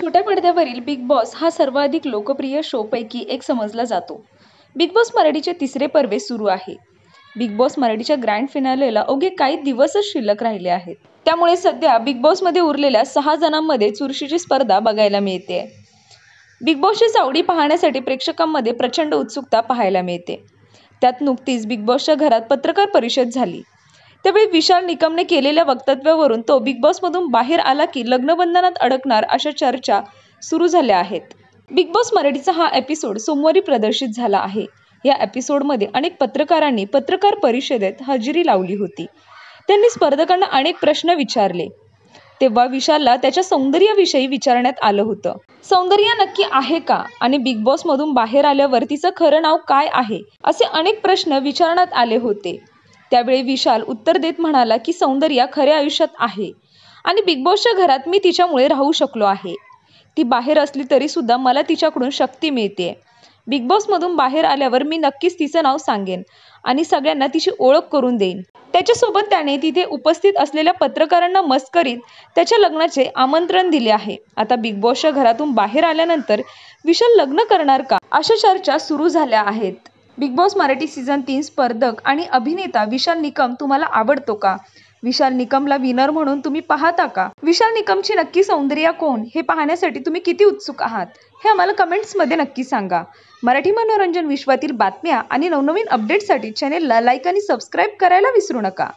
छोट्या पडद्यावरील big boss हा सर्वाधिक लोकप्रिय शोपैकी एक समजला जातो बिग बॉस मराठीचे तिसरे पर्वे सुरू आहे बिग बॉस मराठीच्या ग्रँड फिनालेला अवघे काही दिवसच शिल्लक राहिले आहेत त्यामुळे सध्या बिग बॉसमध्ये उरलेल्या सहा जणांमध्ये चुरशीची स्पर्धा बघायला मिळते बिग बॉसची चावडी पाहण्यासाठी प्रेक्षकांमध्ये प्रचंड उत्सुकता पाहायला मिळते त्यात नुकतीच बिग बॉसच्या घरात पत्रकार परिषद झाली त्यावेळी विशाल निकमने केलेल्या वक्तव्यावरून तो बिग बॉसमधून बाहेर आला की लग्नबंधनात अडकणार अशा चर्चा सुरू झाल्या आहेत बिग बॉस मराठीचा हा एपिसोड सोमवारी प्रदर्शित झाला आहे या एपिसोडमध्ये अनेक पत्रकारांनी पत्रकार परिषदेत हजेरी लावली होती त्यांनी स्पर्धकांना अनेक प्रश्न विचारले तेव्हा विशालला त्याच्या सौंदर्याविषयी विचारण्यात आलं होतं सौंदर्य नक्की आहे का आणि बिग बॉस मधून बाहेर आल्यावर तिचं खरं नाव काय आहे असे अनेक प्रश्न विचारण्यात आले होते त्यावेळी विशाल उत्तर देत म्हणाला की सौंदर्या खऱ्या आयुष्यात आहे आणि बिग बॉसच्या घरात मी तिच्यामुळे राहू शकलो आहे ती बाहेर असली तरी सुद्धा मला तिच्याकडून शक्ती मिळते बिग बॉसमधून बाहेर आल्यावर मी नक्कीच तिचं नाव सांगेन आणि सगळ्यांना तिची ओळख करून देईन त्याच्यासोबत त्याने तिथे उपस्थित असलेल्या पत्रकारांना मस्करीत त्याच्या लग्नाचे आमंत्रण दिले आहे आता बिग बॉसच्या घरातून बाहेर आल्यानंतर विशाल लग्न करणार का अशा चर्चा सुरू झाल्या आहेत बिग बॉस मराठी सीझन तीन स्पर्धक आणि अभिनेता विशाल निकम तुम्हाला आवडतो का विशाल निकमला विनर म्हणून तुम्ही पाहता का विशाल निकमची नक्की सौंदर्य कोण हे पाहण्यासाठी तुम्ही किती उत्सुक आहात हे आम्हाला कमेंट्समध्ये नक्की सांगा मराठी मनोरंजन विश्वातील बातम्या आणि नवनवीन अपडेटसाठी चॅनेलला लाईक आणि सबस्क्राईब करायला विसरू नका